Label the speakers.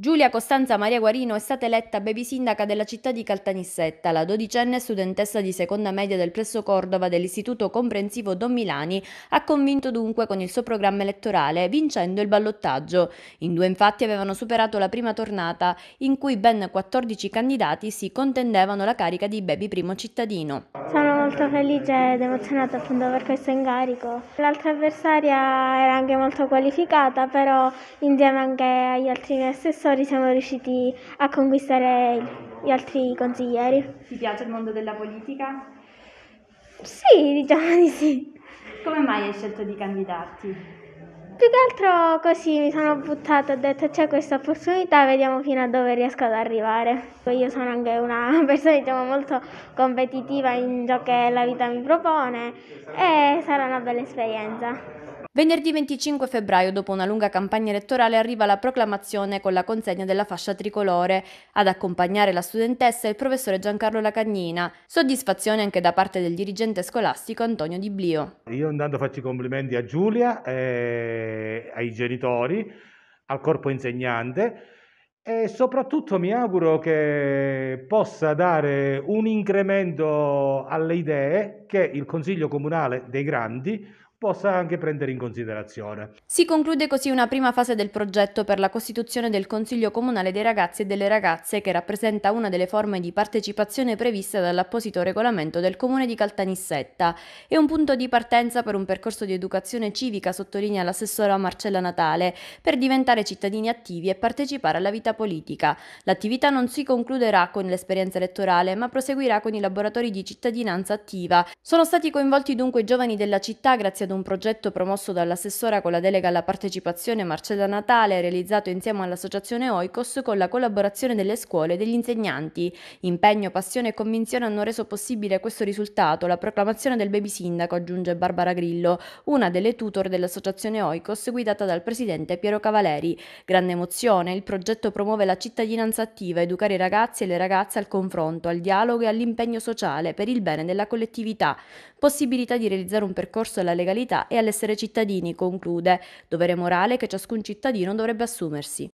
Speaker 1: Giulia Costanza Maria Guarino è stata eletta baby sindaca della città di Caltanissetta. La dodicenne studentessa di seconda media del presso Cordova dell'Istituto Comprensivo Don Milani ha convinto dunque con il suo programma elettorale, vincendo il ballottaggio. In due infatti avevano superato la prima tornata, in cui ben 14 candidati si contendevano la carica di baby primo cittadino.
Speaker 2: Sono molto felice ed emozionata appunto per questo incarico. L'altra avversaria era anche molto qualificata, però insieme anche agli altri miei assessori Montessori siamo riusciti a conquistare gli altri consiglieri. Ti piace il mondo della politica? Sì, diciamo di sì. Come mai hai scelto di
Speaker 1: candidarti?
Speaker 2: Più che altro così mi sono buttata, ho detto c'è questa opportunità, vediamo fino a dove riesco ad arrivare. Io sono anche una persona diciamo, molto competitiva in ciò che la vita mi propone e sarà una bella esperienza.
Speaker 1: Venerdì 25 febbraio, dopo una lunga campagna elettorale, arriva la proclamazione con la consegna della fascia tricolore. Ad accompagnare la studentessa è il professore Giancarlo Lacagnina. Soddisfazione anche da parte del dirigente scolastico Antonio Di Blio.
Speaker 3: Io intanto faccio i complimenti a Giulia, eh, ai genitori, al corpo insegnante e soprattutto mi auguro che possa dare un incremento alle idee che il Consiglio Comunale dei Grandi possa anche prendere in considerazione.
Speaker 1: Si conclude così una prima fase del progetto per la costituzione del Consiglio Comunale dei Ragazzi e delle Ragazze che rappresenta una delle forme di partecipazione prevista dall'apposito regolamento del Comune di Caltanissetta È un punto di partenza per un percorso di educazione civica, sottolinea l'assessora Marcella Natale, per diventare cittadini attivi e partecipare alla vita politica. L'attività non si concluderà con l'esperienza elettorale ma proseguirà con i laboratori di cittadinanza attiva. Sono stati coinvolti dunque i giovani della città grazie a ad un progetto promosso dall'assessora con la delega alla partecipazione Marcella Natale, realizzato insieme all'associazione Oikos con la collaborazione delle scuole e degli insegnanti. Impegno, passione e convinzione hanno reso possibile questo risultato, la proclamazione del baby sindaco, aggiunge Barbara Grillo, una delle tutor dell'associazione Oikos guidata dal presidente Piero Cavaleri. Grande emozione, il progetto promuove la cittadinanza attiva, educare i ragazzi e le ragazze al confronto, al dialogo e all'impegno sociale per il bene della collettività. Possibilità di realizzare un percorso alla legalità legalità e all'essere
Speaker 3: cittadini, conclude, dovere morale che ciascun cittadino dovrebbe assumersi.